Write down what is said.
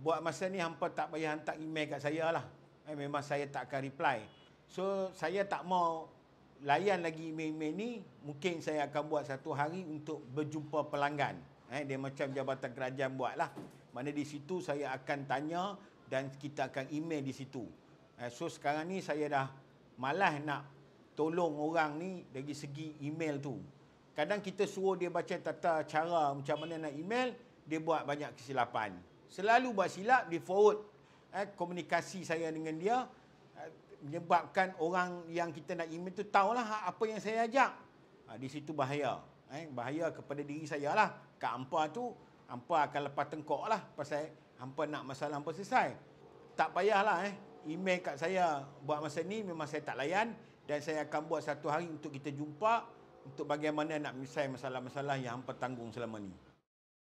buat masa ni hampa tak payah hantar email kat saya lah. Eh, memang saya tak akan reply. So, saya tak mau layan lagi email-email ni. Mungkin saya akan buat satu hari untuk berjumpa pelanggan. Eh, dia macam jabatan kerajaan buat lah. Mana di situ saya akan tanya dan kita akan email di situ. Eh, so, sekarang ni saya dah malas nak tolong orang ni dari segi email tu. Kadang kita suruh dia baca tata cara macam mana nak email, dia buat banyak kesilapan selalu buat silap di forward eh, komunikasi saya dengan dia eh, menyebabkan orang yang kita nak email tu tahulah apa yang saya ajak. Ha, di situ bahaya. Eh, bahaya kepada diri saya lah. Kat hampa tu, hampa akan lepas tengkok lah pasal hampa nak masalah hampa selesai. Tak payahlah eh. Email kat saya buat masa ni memang saya tak layan dan saya akan buat satu hari untuk kita jumpa untuk bagaimana nak menyelesaikan masalah-masalah yang hampa tanggung selama ni.